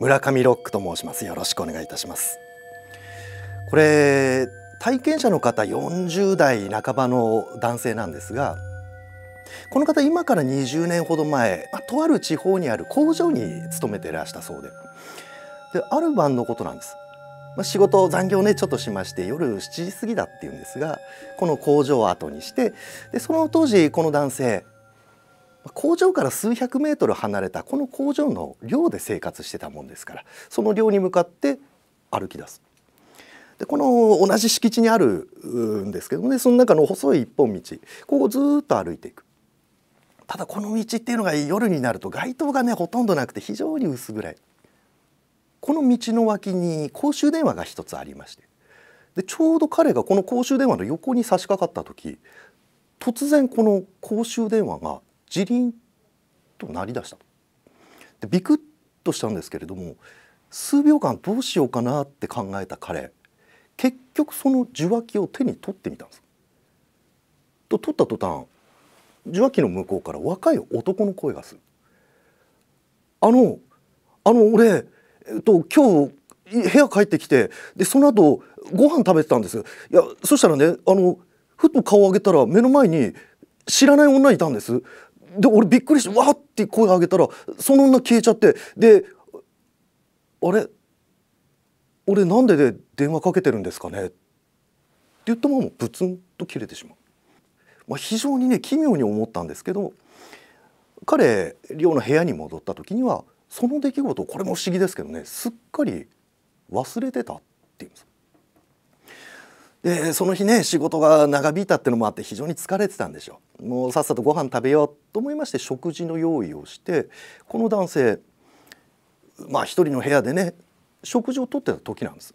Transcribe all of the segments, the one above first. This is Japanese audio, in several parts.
村上ロックと申しますよろしくお願いいたしますこれ体験者の方40代半ばの男性なんですがこの方今から20年ほど前、とある地方にある工場に勤めてらしたそうでである晩のことなんです、ま仕事残業ねちょっとしまして夜7時過ぎだっていうんですがこの工場を後にしてでその当時この男性工場から数百メートル離れたこの工場の寮で生活してたもんですからその寮に向かって歩き出す。でこの同じ敷地にあるんですけどもねその中の細い一本道ここをずっと歩いていくただこの道っていうのが夜になると街灯がねほとんどなくて非常に薄暗いこの道の脇に公衆電話が一つありましてでちょうど彼がこの公衆電話の横に差し掛かった時突然この公衆電話がジリンと鳴り出したでビクッとしたんですけれども数秒間どうしようかなって考えた彼結局その受話器を手に取ってみたんです。と取った途端受話器の向こうから若い男の声がする。あのあの俺、えっと、今日部屋帰ってきてでその後ご飯食べてたんですいやそしたらねあのふと顔を上げたら目の前に知らない女いたんですで俺びっくりしてわーって声上げたらその女消えちゃってであれ俺なんでで電話かけてるんですかねって言ったままブツンと切れてしまう、まあ、非常にね奇妙に思ったんですけど彼寮の部屋に戻った時にはその出来事これも不思議ですけどねすっかり忘れてたっていうんですでその日ね仕事が長引いたってのもあって非常に疲れてたんでしょうもうさっさとご飯食べようと思いまして食事の用意をしてこの男性まあ一人の部屋でね食事をとってた時なんです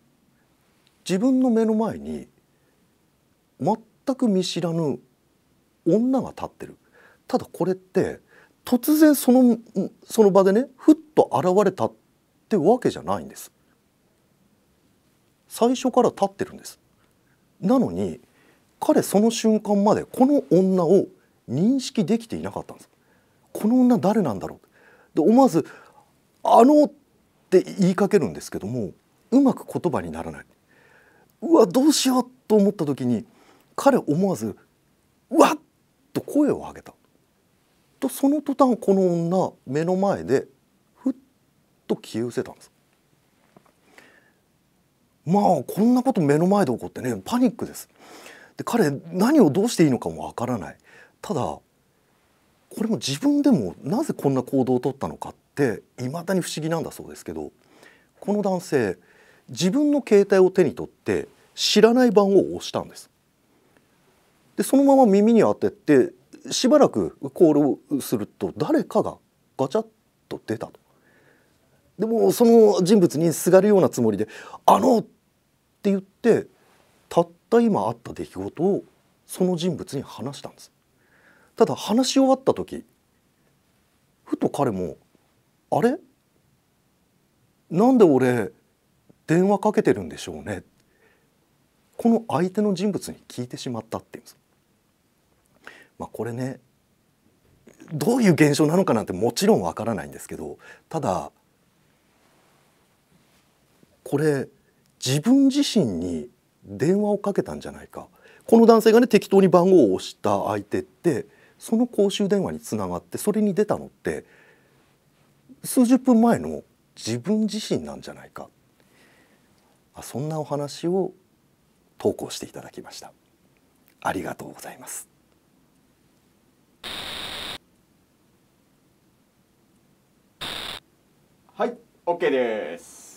自分の目の前に全く見知らぬ女が立ってるただこれって突然そのその場でねふっと現れたってわけじゃないんです最初から立ってるんですなのに彼その瞬間までこの女を認識できていなかったんですこの女誰なんだろうで思わず「あの」って言いかけるんですけどもうまく言葉にならないうわどうしようと思った時に彼思わず「うわっ!」と声を上げたとその途端この女目の前でふっと消え失せたんですまあこんなこと目の前で起こってねパニックです。で彼何をどうしていいのかもわからない。ただこれも自分でもなぜこんな行動を取ったのかっていまだに不思議なんだそうですけどこの男性自分の携帯を手に取って知らない番を押したんです。でそのまま耳に当ててしばらくコールすると誰かがガチャッと出たと。でもその人物にすがるようなつもりで「あの!」っって言ってたった今あった出来事をその人物に話したんですただ話し終わった時ふと彼も「あれなんで俺電話かけてるんでしょうね」この相手の人物に聞いてしまったっていうんです。まあ、これねどういう現象なのかなんてもちろんわからないんですけどただこれ自分自身に電話をかけたんじゃないかこの男性がね適当に番号を押した相手ってその公衆電話につながってそれに出たのって数十分前の自分自身なんじゃないかそんなお話を投稿していただきましたありがとうございますはい OK です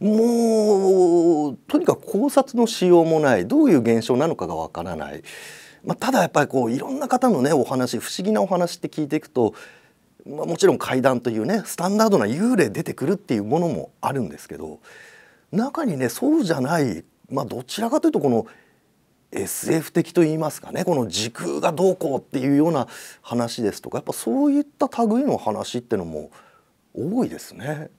もうとにかく考察のしようもないどういう現象なのかがわからない、まあ、ただやっぱりこういろんな方のねお話不思議なお話って聞いていくと、まあ、もちろん怪談というねスタンダードな幽霊出てくるっていうものもあるんですけど中にねそうじゃない、まあ、どちらかというとこの SF 的と言いますかねこの時空がどうこうっていうような話ですとかやっぱそういった類の話ってのも多いですね。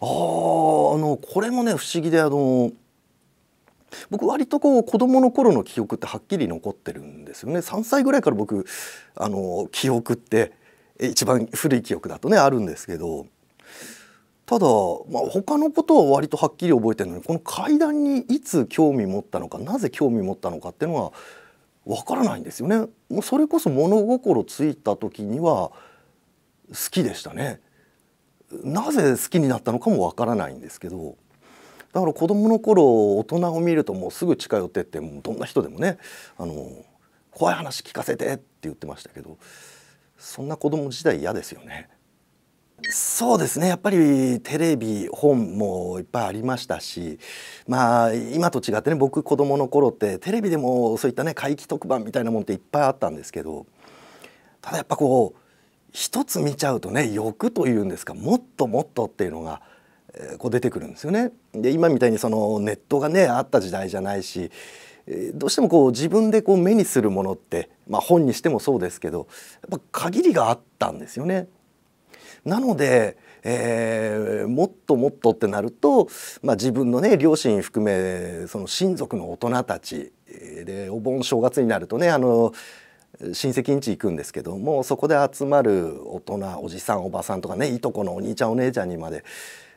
あのこれもね不思議であの僕割とこう子供の頃の記憶ってはっきり残ってるんですよね3歳ぐらいから僕あの記憶って一番古い記憶だとねあるんですけどただ、まあ、他のことは割とはっきり覚えてるのにこの階段にいつ興味持ったのかなぜ興味持ったのかっていうのはわからないんですよね。それこそ物心ついた時には好きでしたね。なぜ好きになったのかもわからないんですけどだから子どもの頃大人を見るともうすぐ近寄ってってもうどんな人でもねあの怖い話聞かせてって言ってましたけどそんな子供時代嫌ですよね。そうですねやっぱりテレビ本もいっぱいありましたしまあ今と違ってね僕子どもの頃ってテレビでもそういったね怪奇特番みたいなもんっていっぱいあったんですけどただやっぱこう一つ見ちゃうとね欲というんですかもっともっとっていうのが、えー、こう出てくるんですよね。で今みたいにそのネットがねあった時代じゃないし、えー、どうしてもこう自分でこう目にするものって、まあ、本にしてもそうですけどやっぱ限りがあったんですよね。なので、えー、もっともっとってなると、まあ、自分のね両親含めその親族の大人たちでお盆正月になるとねあの親戚ん家行くんですけどもそこで集まる大人おじさんおばさんとかねいとこのお兄ちゃんお姉ちゃんにまで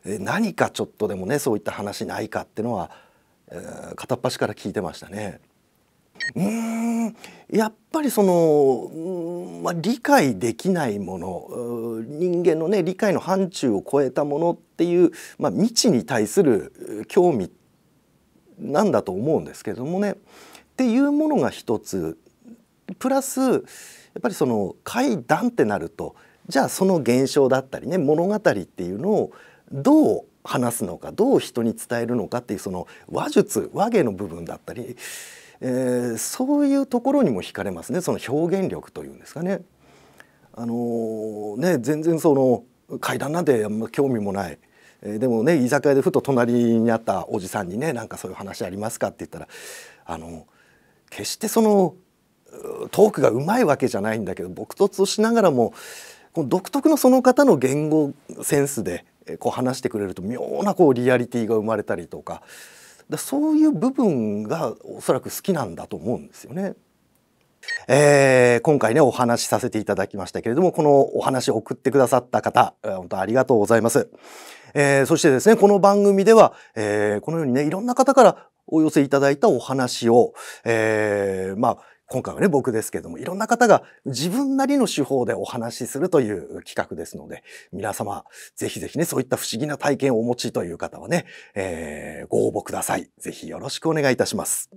何かちょっとでもねそういった話ないかってのは、えー、片っ端から聞いてましたね。うんやっぱりその、まあ、理解できないもの人間のね理解の範疇を超えたものっていう、まあ、未知に対する興味なんだと思うんですけどもねっていうものが一つプラスやっぱりその怪談ってなるとじゃあその現象だったりね物語っていうのをどう話すのかどう人に伝えるのかっていうその話術話芸の部分だったり、えー、そういうところにも惹かれますねその表現力というんですかね。あのー、ね全然その階段なんてあんま興味もない、えー、でもね居酒屋でふと隣にあったおじさんにねなんかそういう話ありますかって言ったらあの決してそのトークがうまいわけじゃないんだけど僕突をしながらもこの独特のその方の言語センスでこう話してくれると妙なこうリアリティが生まれたりとかだそういう部分がおそらく好きなんだと思うんですよね。えー、今回ねお話しさせていただきましたけれどもこのお話を送ってくださった方本当ありがとうございます。えー、そしてですねこの番組では、えー、このようにねいろんな方からお寄せいただいたお話を、えー、まあ今回はね僕ですけどもいろんな方が自分なりの手法でお話しするという企画ですので皆様ぜひぜひねそういった不思議な体験をお持ちという方はね、えー、ご応募ください。ぜひよろしくお願いいたします。